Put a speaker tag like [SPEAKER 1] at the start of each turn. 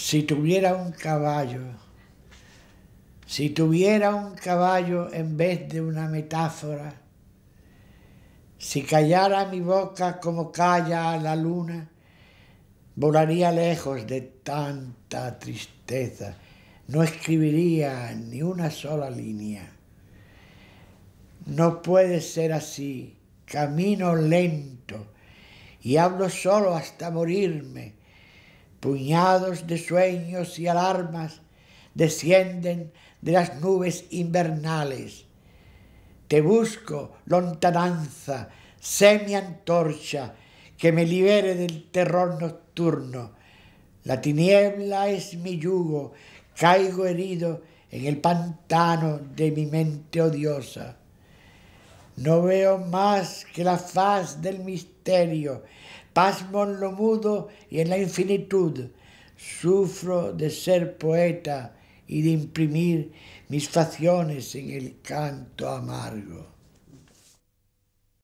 [SPEAKER 1] Si tuviera un caballo, si tuviera un caballo en vez de una metáfora, si callara mi boca como calla la luna, volaría lejos de tanta tristeza, no escribiría ni una sola línea. No puede ser así, camino lento y hablo solo hasta morirme Puñados de sueños y alarmas descienden de las nubes invernales. Te busco, lontananza, semi antorcha, que me libere del terror nocturno. La tiniebla es mi yugo, caigo herido en el pantano de mi mente odiosa. No veo más que la faz del misterio, pasmo en lo mudo y en la infinitud. Sufro de ser poeta y de imprimir mis facciones en el canto amargo.